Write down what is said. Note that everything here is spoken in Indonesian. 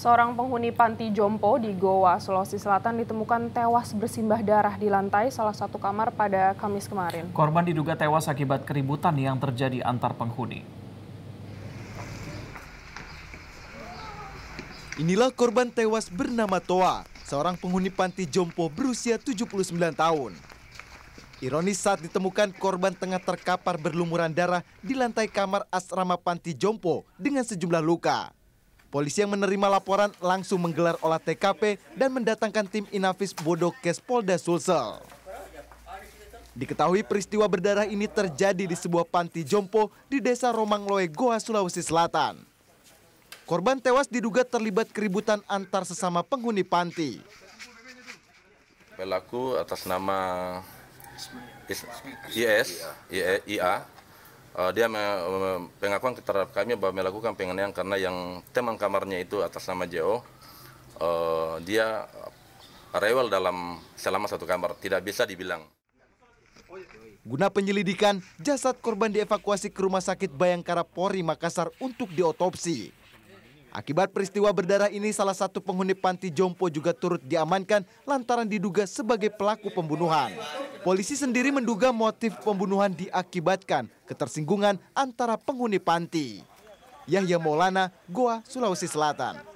Seorang penghuni panti Jompo di Goa, Sulawesi Selatan ditemukan tewas bersimbah darah di lantai salah satu kamar pada Kamis kemarin. Korban diduga tewas akibat keributan yang terjadi antar penghuni. Inilah korban tewas bernama Toa, seorang penghuni panti Jompo berusia 79 tahun. Ironis saat ditemukan korban tengah terkapar berlumuran darah di lantai kamar asrama panti Jompo dengan sejumlah luka. Polisi yang menerima laporan langsung menggelar olah TKP dan mendatangkan tim Inavis Bodokes Polda Sulsel. Diketahui peristiwa berdarah ini terjadi di sebuah panti jompo di desa Romangloe, Goa, Sulawesi Selatan. Korban tewas diduga terlibat keributan antar sesama penghuni panti. Pelaku atas nama IS, IA, uh, dia me, pengakuan terhadap kami bahwa melakukan penganiayaan karena yang teman kamarnya itu atas nama JO uh, eh, dia rewel dalam selama satu kamar tidak bisa dibilang Guna penyelidikan, jasad korban dievakuasi ke Rumah Sakit Bayangkara Polri Makassar untuk diotopsi. Akibat peristiwa berdarah ini, salah satu penghuni panti Jompo juga turut diamankan lantaran diduga sebagai pelaku pembunuhan. Polisi sendiri menduga motif pembunuhan diakibatkan ketersinggungan antara penghuni panti. Yahya Maulana, Goa, Sulawesi Selatan.